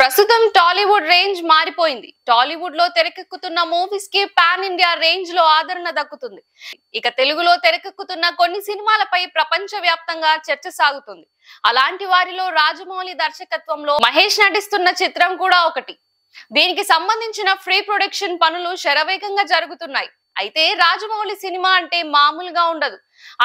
ప్రస్తుతం టాలీవుడ్ రేంజ్ మారిపోయింది టాలీవుడ్ లో తెరకెక్కుతున్న మూవీస్ కి పాన్ ఇండియా రేంజ్ లో ఆదరణ దక్కుతుంది ఇక తెలుగులో తెరకెక్కుతున్న కొన్ని సినిమాలపై ప్రపంచ వ్యాప్తంగా చర్చ సాగుతుంది అలాంటి వారిలో రాజమౌళి దర్శకత్వంలో మహేష్ నటిస్తున్న చిత్రం కూడా ఒకటి దీనికి సంబంధించిన ఫ్రీ ప్రొడక్షన్ పనులు శరవేగంగా జరుగుతున్నాయి అయితే రాజమౌళి సినిమా అంటే మామూలుగా ఉండదు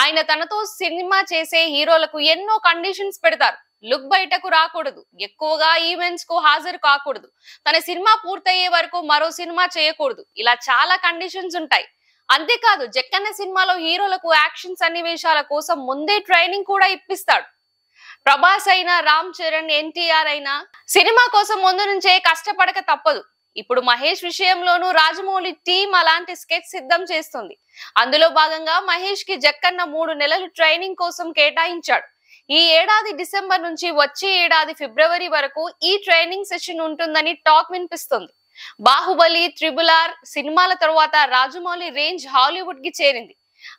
ఆయన తనతో సినిమా చేసే హీరోలకు ఎన్నో కండిషన్స్ పెడతారు లుక్ బయటకు రాకూడదు ఎక్కువగా ఈవెంట్స్ కు హాజరు కాకూడదు తన సినిమా పూర్తయ్యే వరకు మరో సినిమా చేయకూడదు ఇలా చాలా కండిషన్స్ ఉంటాయి అంతేకాదు జక్కన్న సినిమాలో హీరోలకు యాక్షన్ సన్నివేశాల కోసం ముందే ట్రైనింగ్ కూడా ఇప్పిస్తాడు ప్రభాస్ అయినా రామ్ చరణ్ ఎన్టీఆర్ అయినా సినిమా కోసం ముందు నుంచే కష్టపడక తప్పదు ఇప్పుడు మహేష్ విషయంలోనూ రాజమౌళి టీం అలాంటి స్కెచ్ సిద్ధం చేస్తుంది అందులో భాగంగా మహేష్ కి జక్కన్న మూడు నెలలు ట్రైనింగ్ కోసం కేటాయించాడు ఈ ఏడాది డిసెంబర్ నుంచి వచ్చే ఏడాది ఫిబ్రవరి వరకు ఈ ట్రైనింగ్ సెషన్ ఉంటుందని టాక్ వినిపిస్తుంది బాహుబలి త్రిబుల్ ఆర్ సినిమాల తరువాత రాజమౌళి రేంజ్ హాలీవుడ్ కి చేరింది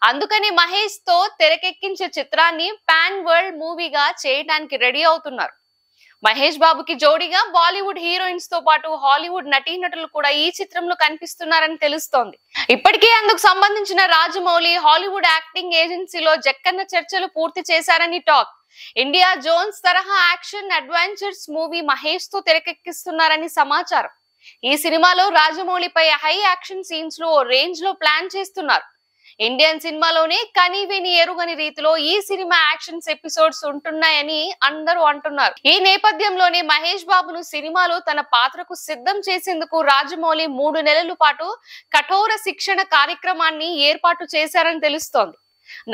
అందుకని మహేష్ తో తెరకెక్కించే చిత్రాన్ని పాన్ వరల్డ్ మూవీగా చేయడానికి రెడీ అవుతున్నారు మహేష్ బాబుకి జోడీగా బాలీవుడ్ హీరోయిన్స్ తో పాటు హాలీవుడ్ నటీనటులు కూడా ఈ చిత్రంలో కనిపిస్తున్నారని తెలుస్తోంది ఇప్పటికే అందుకు సంబంధించిన రాజమౌళి హాలీవుడ్ యాక్టింగ్ ఏజెన్సీలో జక్కన్న చర్చలు పూర్తి చేశారని టాక్ ఇండియా జోన్స్ తరహా యాక్షన్ అడ్వెంచర్స్ మూవీ మహేష్ తో తెరకెక్కిస్తున్నారని సమాచారం ఈ సినిమాలో రాజమౌళిపై హై యాక్షన్ సీన్స్ లో రేంజ్ లో ప్లాన్ చేస్తున్నారు ఇండియన్ సినిమాలోనే కనీవిని ఎరుగని రీతిలో ఈ సినిమా యాక్షన్స్ ఎపిసోడ్స్ ఉంటున్నాయని అందరూ అంటున్నారు ఈ నేపథ్యంలోనే మహేష్ బాబును సినిమాలో తన పాత్రకు సిద్ధం చేసేందుకు రాజమౌళి మూడు నెలల పాటు కఠోర శిక్షణ కార్యక్రమాన్ని ఏర్పాటు చేశారని తెలుస్తోంది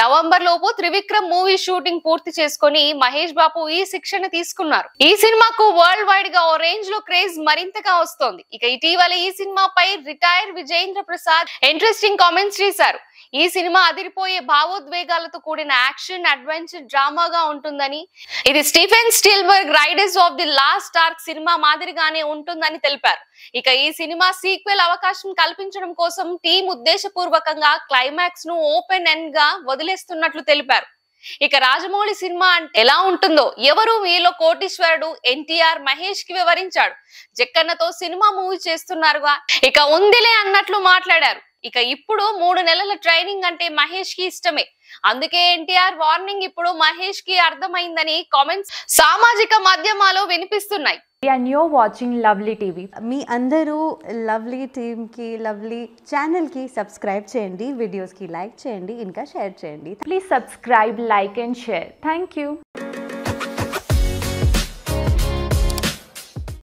నవంబర్ లోపు త్రివిక్రమ్ మూవీ షూటింగ్ పూర్తి చేసుకుని మహేష్ బాబు ఈ శిక్షణ తీసుకున్నారు ఈ సినిమాకు వరల్డ్ వైడ్ గా ఓ రేంజ్ లో క్రేజ్ మరింతగా వస్తోంది ఇక ఇటీవల ఈ సినిమాపై retire Vijayendra Prasad interesting comments చేశారు ఈ సినిమా అదిరిపోయే భావోద్వేగాలతో కూడిన యాక్షన్ అడ్వెంచర్ డ్రామాగా ఉంటుందని ఇది Stephen Spielberg Raiders of the Lost Ark సినిమా మాదిరిగానే ఉంటుందని తెలిపారు ఇక ఈ సినిమా సీక్వెల్ అవకాశం కల్పించడం కోసం టీం ఉద్దేశపూర్వకంగా క్లైమాక్స్ ను ఓపెన్ ఎండ్ గా వదిలేస్తున్నట్లు తెలిపారు ఇక రాజమౌళి సినిమా అంటే ఎలా ఉంటుందో ఎవరు వీలో కోటీశ్వరుడు ఎన్టీఆర్ మహేష్ కి వివరించాడు జక్కన్నతో సినిమా మూవీ చేస్తున్నారుగా ఇక ఉందిలే అన్నట్లు మాట్లాడారు ఇక ఇప్పుడు మూడు నెలల ట్రైనింగ్ అంటే మహేష్ కి ఇష్టమే అందుకే ఎన్టీఆర్ వార్నింగ్ ఇప్పుడు మహేష్ కి అర్థమైందని కామెంట్స్ సామాజిక మాధ్యమాలు వినిపిస్తున్నాయి and you're watching lovely TV మీ అందరూ లవ్లీ టీమ్కి లవ్లీ ఛానల్కి సబ్స్క్రైబ్ చేయండి వీడియోస్కి లైక్ చేయండి ఇంకా షేర్ చేయండి please subscribe like and share thank you